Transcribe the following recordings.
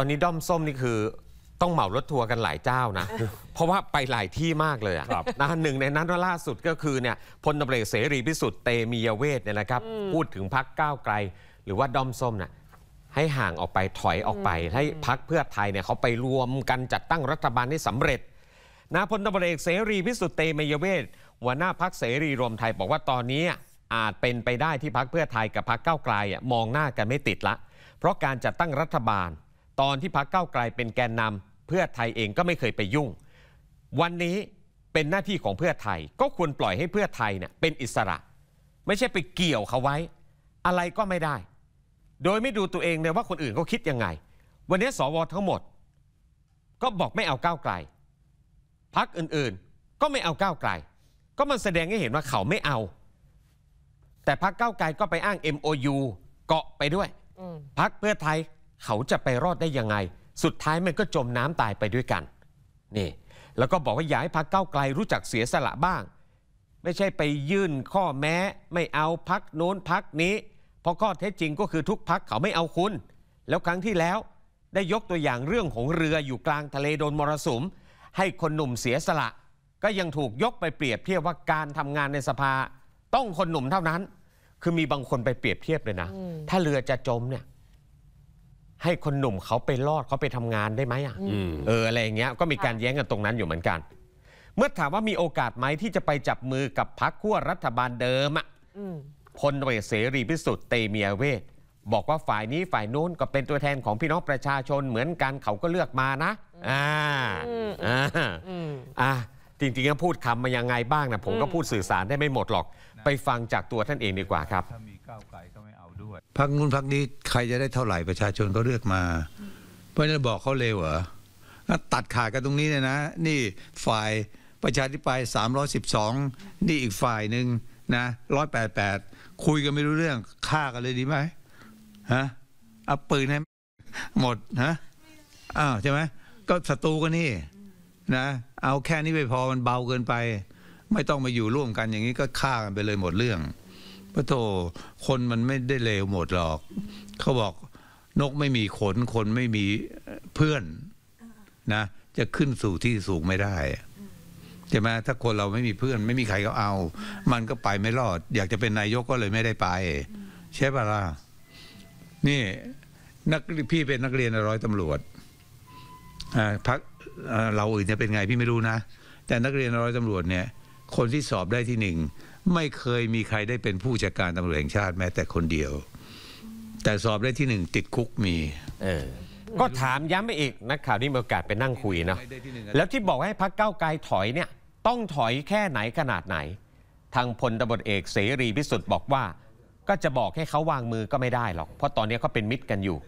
ตอนนี้ด้อมส้มนี่คือต้องเหมารถทัวร์กันหลายเจ้านะ เพราะว่าไปหลายที่มากเลยอะนะหนึ่งในนั้นล่าสุดก็คือเนี่ยพลตเรเสรีพิสุทธิ์เตมียเวทเนี่ยนะครับ พูดถึงพักก้าวไกล หรือว่าด้อมส้มน่ะให้ห่างออกไปถอยออกไปให้พักเพื่อไทยเนี่ยเขาไปรวมกันจัดตั้งรัฐบาลได้สำเร็จนะพลตเอกเสรีพิสุทธิ์เตมียเวทหัวหน้าพักเสรีรวมไทยบอกว่าตอนนี้อาจเป็นไปได้ที่พักเพื่อไทยกับพักก้าวไกลมองหน้ากันไม่ติดละเพราะการจัดตั้งรัฐบาลตอนที่พักเก้าไกลเป็นแกนนำ เพื่อไทยเองก็ไม่เคยไปยุ่ง วันนี้เป็นหน้าที่ของเพื่อไทย ก็ควรปล่อยให้เพื่อไทยเนี่ยเป็นอิสระ ไม่ใช่ไปเกี่ยวเขาไว้ อะไรก็ไม่ได้ โดยไม่ดูตัวเองเลยว่าคนอื่นเขาคิดยังไง วันนี้สวทั้งหมด ก็บอกไม่เอาก้าวไกลพักอื่นๆ ก็ไม่เอาก้าวไกล ก็มันแสดงให้เห็นว่าเขาไม่เอา แต่พักก้าไกลก็ไปอ้าง MOU เกาะไปด้วยพักเพื่อไทยเขาจะไปรอดได้ยังไง สุดท้ายมันก็จมน้ำตายไปด้วยกัน นี่ แล้วก็บอกว่าอยากให้พักเก้าไกลรู้จักเสียสละบ้าง ไม่ใช่ไปยื่นข้อแม้ไม่เอาพักโน้นพักนี้ เพราะข้อเท็จจริงก็คือทุกพักเขาไม่เอาคุณแล้วครั้งที่แล้วได้ยกตัวอย่างเรื่องของเรืออยู่กลางทะเลโดนมรสุม ให้คนหนุ่มเสียสละ ก็ยังถูกยกไปเปรียบเทียบว่าการทำงานในสภา ต้องคนหนุ่มเท่านั้น คือมีบางคนไปเปรียบเทียบเลยนะถ้าเรือจะจมเนี่ยให้คนหนุ่มเขาไปรอดเขาไปทำงานได้ไหมอ่ะเอออะไรอย่างเงี้ยก็มีการแย้งกันตรงนั้นอยู่เหมือนกัน เมื่อถามว่ามีโอกาสไหมที่จะไปจับมือกับพรรคขั้วรัฐบาลเดิมอ่ะพลเอกเสรีพิสุทธิ์เตมียเวทบอกว่าฝ่ายนี้ฝ่ายนู้นก็เป็นตัวแทนของพี่น้องประชาชนเหมือนกันเขาก็เลือกมานะ อ่าอ่าอ่าจริงๆก็พูดคำมายังไงบ้างนะผมก็พูดสื่อสารได้ไม่หมดหรอก ไปฟังจากตัวท่านเองดีกว่าครับถ้ามีก้าวไกลก็ไม่ดยพักนู้นพักนี้ใครจะได้เท่าไหร่ประชาชนก็เลือกมาเพราะฉะนั้นบอกเขาเลวเหรอตัดขาดกันตรงนี้เนี่ยนะนี่ฝ่ายประชาธิปไตย312นี่อีกฝ่ายหนึ่งนะ188คุยกันไม่รู้เรื่องฆ่ากันเลยดีไหมฮะเอาปืนให้หมดฮะอ้าวใช่ไหมก็ศัตรูกันนี่นะ เอาแค่นี้ไปพอมันเบาเกินไป ไม่ต้องมาอยู่ร่วมกันอย่างนี้ก็ฆ่ากันไปเลยหมดเรื่องว่โตคนมันไม่ได้เลวหมดหรอกเขาบอกนกไม่มีขน คนไม่มีเพื่อนนะจะขึ้นสู่ที่สูงไม่ได้ใช่ไหมถ้าคนเราไม่มีเพื่อน ไม่มีใครเขาเอา มันก็ไปไม่รอด อยากจะเป็นนายกก็เลยไม่ได้ไปใช่ปะล่ะนี่ นักพี่เป็นนักเรียนร้อยตำรวจอ่าพักเราอื่นจะเป็นไงพี่ไม่รู้นะแต่นักเรียนร้อยตำรวจเนี่ยคนที่สอบได้ที่หนึ่งไม่เคยมีใครได้เป็นผู้จัดการตำรวจแห่งชาติแม้แต่คนเดียว แต่สอบได้ที่หนึ่งติดคุกมี เออก็ถามย้ำไปอีกนักข่าวนี่มีโอกาสไปนั่งคุยเนาะแล้วที่บอกให้พักเก้าไกลถอยเนี่ย ต้องถอยแค่ไหนขนาดไหนทางพลตบเอกเสรีพิสุทธิ์บอกว่า ก็จะบอกให้เขาวางมือก็ไม่ได้หรอก เพราะตอนนี้เขาเป็นมิตรกันอยู่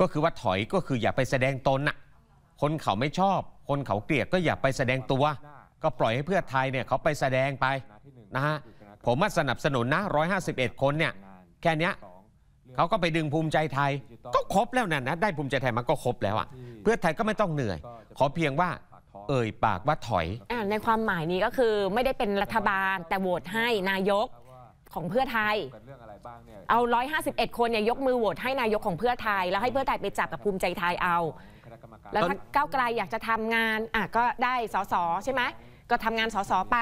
ก็คือว่าถอยก็คืออย่าไปแสดงตนน่ะ คนเขาไม่ชอบ คนเขาเกลียดก็อย่าไปแสดงตัวก็ปล่อยให้เพื่อไทยเนี่ยเขาไปแสดงไปนะฮะผมมาสนับสนุนนะ 151 คนเนี่ยแค่นี้เขาก็ไปดึงภูมิใจไทยก็ครบแล้วนะนะได้ภูมิใจไทยมันก็ครบแล้วอ่ะเพื่อไทยก็ไม่ต้องเหนื่อย ขอเพียงว่า เอ่ยปากว่าถอย ในความหมายนี้ก็คือไม่ได้เป็นรัฐบาลแต่โหวตให้นายกของเพื่อไทยเอา 151 คนเนี่ยยกมือโหวตให้นายกของเพื่อไทย แล้วให้เพื่อไทยไปจับกับภูมิใจไทยเอา แล้วถ้าก้าวไกลอยากจะทำงานอ่ะก็ได้สสใช่ไหมก็ทำงานสสไป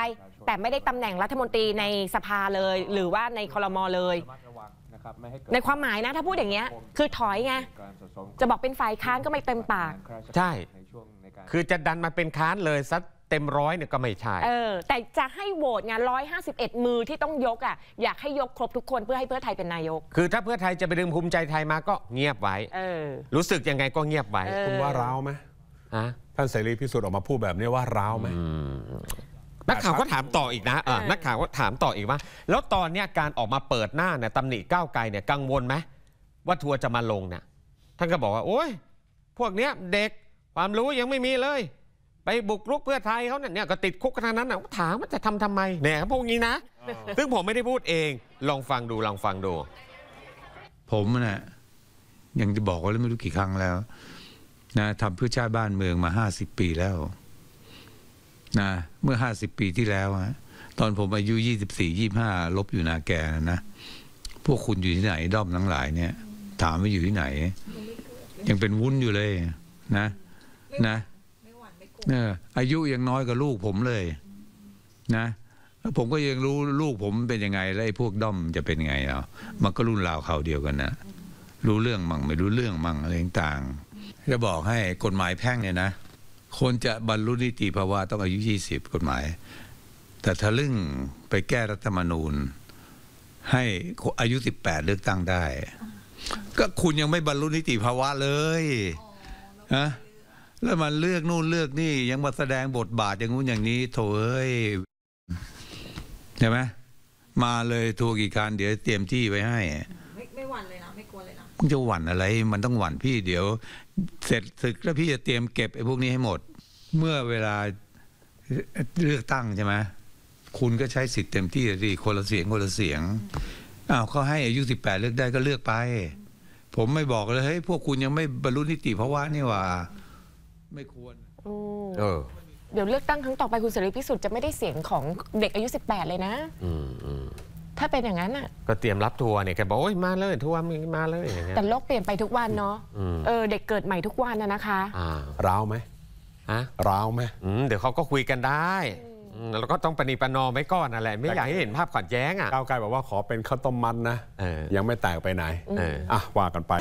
แต่ไม่ได้ตำแหน่งรัฐมนตรีในสภาเลย หรือว่าในคลรมเลยในความหมายนะถ้าพูดอย่างเงี้ย คือถอยไงจะบอกเป็นฝ่ายค้านก็ไม่เต็มปาก ใช่ คือจะดันมาเป็นค้านเลยสักเต็มร้อยเนี่ยก็ไม่ใช่ เออ แต่จะให้โหวตงานร้อยห้าสิบเอ็ดมือที่ต้องยกอ่ะอยากให้ยกครบทุกคนเพื่อให้เพื่อไทยเป็นนายกคือถ้าเพื่อไทยจะไปดึงภูมิใจไทยมาก็เงียบไว้รู้สึกยังไงก็เงียบไว้คุณว่าร้าวไหมท่านเสรีพิสุทธิ์ออกมาพูดแบบนี้ว่าร้าวไหมนักข่าวก็ถามต่ออีกนะนักข่าวก็ถามต่ออีกว่า แล้วตอนนี้การออกมาเปิดหน้าเนี่ยตำหนิก้าวไกลเนี่ย กังวลไหมว่าทัวร์จะมาลงเนี่ย ท่านก็บอกว่า โอ้ยพวกเนี้ยเด็กความรู้ยังไม่มีเลย ไปบุกรุกเพื่อไทยเขาเนี่ยก็ติดคุกขนาดนั้นนะถามว่าจะทำทำไมเนี่ยพวกนี้นะ ซึ่งผมไม่ได้พูดเอง ลองฟังดูลองฟังดู ผมนะ่ะยังจะบอกว่าไม่รู้กี่ครั้งแล้วนะทำเพื่อชาติบ้านเมืองมาห้าสิบปีแล้ว นะเมื่อห้าสิบปีที่แล้วฮะตอนผมอายุยี่สิบสี่ยี่ห้าลบอยู่นาแกนะพวกคุณอยู่ที่ไหนด้อมทั้งหลายเนี่ย ถามว่าอยู่ที่ไหน ยังเป็นวุ้นอยู่เลย นะ นะเออ อายุยังน้อยกว่าลูกผมเลย นะผมก็ยังรู้ลูกผมเป็นยังไงแล้วไอ้พวกด้อมจะเป็นไงเอามันก็รุ่นราวเขาเดียวกันนะรู้เรื่องมั่งไม่รู้เรื่องมั่งอะไรต่างจะบอกให้กฎหมายแพ่งเนี่ยนะคนจะบรรลุนิติภาวะ ต้องอายุ20กฎหมาย แต่ทะลึ่งไปแก้รัฐธรรมนูญ ให้อายุ18เลือกตั้งได้ ก็คุณยังไม่บรรลุนิติภาวะเลยนะแล้วมันเลือกนู่นเลือกนี่ยังมาแสดงบทบาทอย่างงู้นอย่างนี้โถเอ้ยใช่ไหมมาเลยทัวร์กี่การเดี๋ยวเตรียมที่ไว้ให้กลัวเลยนะมึงจะหวั่นอะไร มันต้องหวั่นพี่เดี๋ยว เสร็จศึกแล้วพี่จะเตรียมเก็บไอ้พวกนี้ให้หมด เมื่อเวลาเลือกตั้ง ใช่ไหมคุณก็ใช้สิทธิ์เต็มที่สิคนละเสียงคนละเสียงอ้าวเขาให้อายุสิบแปดเลือกได้ก็เลือกไป ผมไม่บอกเลย เฮ้ยพวกคุณยังไม่บรรลุนิติภาวะนี่ว่า ไม่ควรโอ้เออเดี๋ยวเลือกตั้งครั้งต่อไปคุณเสรีพิสุทธิ์จะไม่ได้เสียงของเด็กอายุ 18 เลยนะ อืมถ้าเป็นอย่างนั้นอ่ะก็เตรียมรับทัวร์เนี่ยแกบอกโอ้ยมาเลยทัวร์มาเลยอย่างเงี้ยแต่โลกเปลี่ยนไปทุกวันเนาะเออเด็กเกิดใหม่ทุกวันนะนะคะร้าวไหมฮะร้าวไหมเดี๋ยวเขาก็คุยกันได้แล้วก็ต้องปณีปนอมไว้ก่อนนั่นแหละไม่อยากให้เห็นภาพขัดแย้งอ่ะก้าวไกลบอกว่าขอเป็นข้าวต้มมันนะยังไม่แตกไปไหนอ่ะว่ากันไป